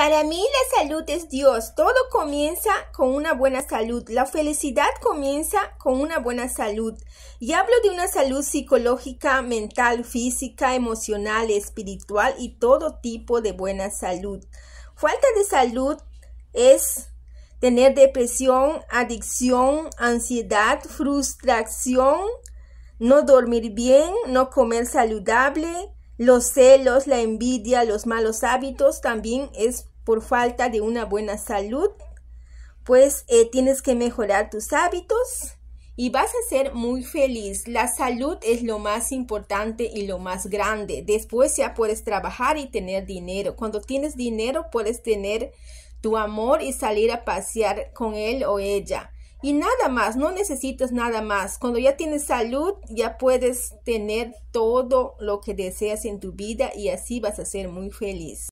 Para mí la salud es Dios. Todo comienza con una buena salud. La felicidad comienza con una buena salud. Y hablo de una salud psicológica, mental, física, emocional, espiritual y todo tipo de buena salud. Falta de salud es tener depresión, adicción, ansiedad, frustración, no dormir bien, no comer saludable, los celos, la envidia, los malos hábitos también es por falta de una buena salud, pues eh, tienes que mejorar tus hábitos y vas a ser muy feliz. La salud es lo más importante y lo más grande. Después ya puedes trabajar y tener dinero. Cuando tienes dinero puedes tener tu amor y salir a pasear con él o ella. Y nada más, no necesitas nada más. Cuando ya tienes salud, ya puedes tener todo lo que deseas en tu vida y así vas a ser muy feliz.